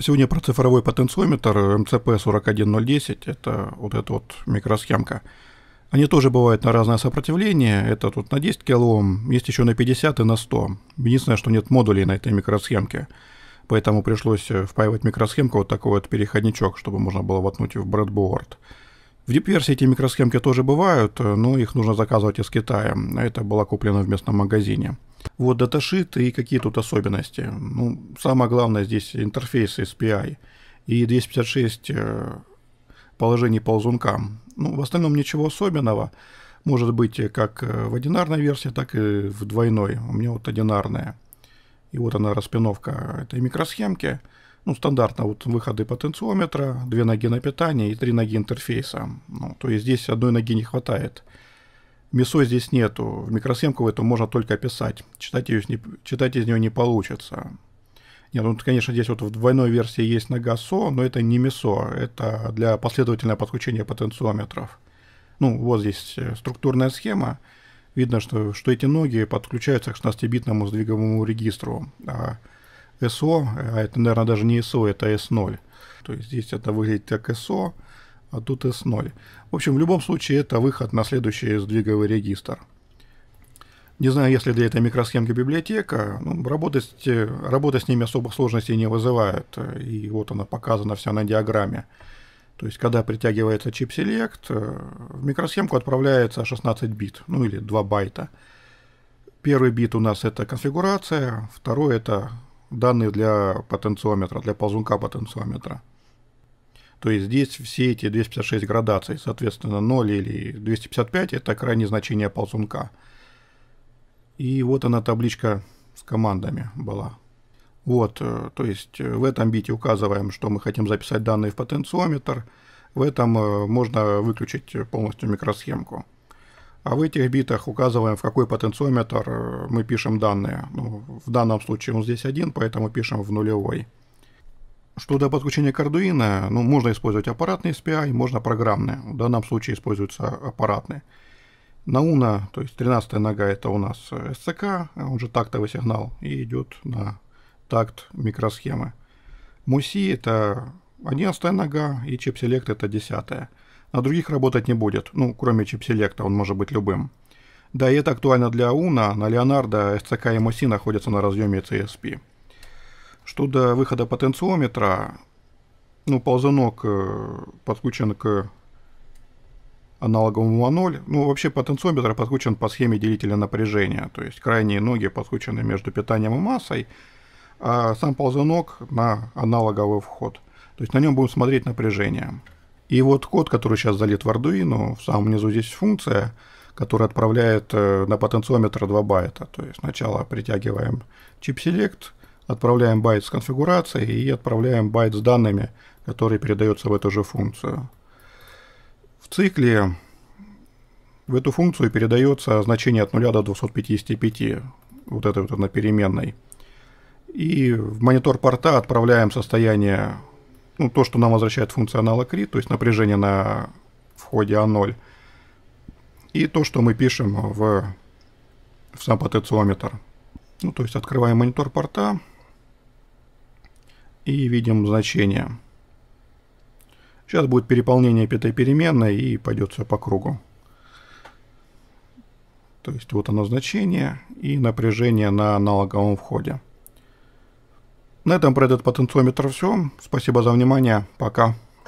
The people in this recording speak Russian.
Сегодня про цифровой потенциометр МЦП-41010, это вот эта вот микросхемка. Они тоже бывают на разное сопротивление, это тут на 10 кОм, есть еще на 50 и на 100. Единственное, что нет модулей на этой микросхемке, поэтому пришлось впаивать микросхемку вот такой вот переходничок, чтобы можно было воткнуть в брэдборд. В дип-версии эти микросхемки тоже бывают, э, но их нужно заказывать из Китая. Это было куплено в местном магазине. Вот даташит и какие тут особенности. Ну, самое главное здесь интерфейс SPI и 256 э, положений ползунка. Ну, в остальном ничего особенного. Может быть как э, в одинарной версии, так и в двойной. У меня вот одинарная. И вот она распиновка этой микросхемки ну, стандартно вот выходы потенциометра, две ноги на питание и три ноги интерфейса. Ну, то есть здесь одной ноги не хватает. Мясо здесь нету, в микросхемку это можно только писать, читать, ее, читать из нее не получится. Нет, ну, конечно, здесь вот в двойной версии есть нога СО, но это не МИСО, это для последовательного подключения потенциометров. Ну, вот здесь э, структурная схема. Видно, что, что эти ноги подключаются к 16-битному сдвиговому регистру. А SO, а это, наверное, даже не SO, это S0. То есть здесь это выглядит как SO, а тут S0. В общем, в любом случае это выход на следующий сдвиговый регистр. Не знаю, если для этой микросхемки библиотека, ну, работа, с, работа с ними особых сложностей не вызывает. И вот она показана вся на диаграмме. То есть, когда притягивается чип Select, в микросхемку отправляется 16 бит, ну или 2 байта. Первый бит у нас это конфигурация, второй это данные для потенциометра, для ползунка потенциометра. То есть здесь все эти 256 градаций, соответственно 0 или 255 это крайнее значение ползунка. И вот она табличка с командами была. Вот, э, то есть э, в этом бите указываем, что мы хотим записать данные в потенциометр. В этом э, можно выключить полностью микросхемку а в этих битах указываем, в какой потенциометр э, мы пишем данные. Ну, в данном случае он здесь один, поэтому пишем в нулевой. Что до подключения к Arduino, ну, можно использовать аппаратный SPI, можно программный. В данном случае используется аппаратный. Науна, то есть 13 нога, это у нас э, SCK, он же тактовый сигнал, и идет на такт микросхемы. Муси это 11 нога, и чип селект это 10 на других работать не будет, ну, кроме чип он может быть любым. Да, и это актуально для Уна, на Леонардо СЦК и MOC находятся на разъеме CSP. Что до выхода потенциометра, ну, ползунок э, подключен к аналоговому А0. Ну, вообще потенциометр подключен по схеме делителя напряжения, то есть крайние ноги подключены между питанием и массой, а сам ползунок на аналоговый вход. То есть на нем будем смотреть напряжение. И вот код, который сейчас залит в Arduino, в самом низу здесь функция, которая отправляет э, на потенциометр 2 байта. То есть сначала притягиваем чип select, отправляем байт с конфигурацией и отправляем байт с данными, которые передаются в эту же функцию. В цикле в эту функцию передается значение от 0 до 255, вот это вот на переменной. И в монитор порта отправляем состояние ну, то, что нам возвращает функционал акри, то есть напряжение на входе А0, и то, что мы пишем в, в сам потенциометр. Ну, то есть открываем монитор порта и видим значение. Сейчас будет переполнение этой переменной и пойдет все по кругу. То есть вот оно значение и напряжение на аналоговом входе. На этом про этот потенциометр все. Спасибо за внимание. Пока.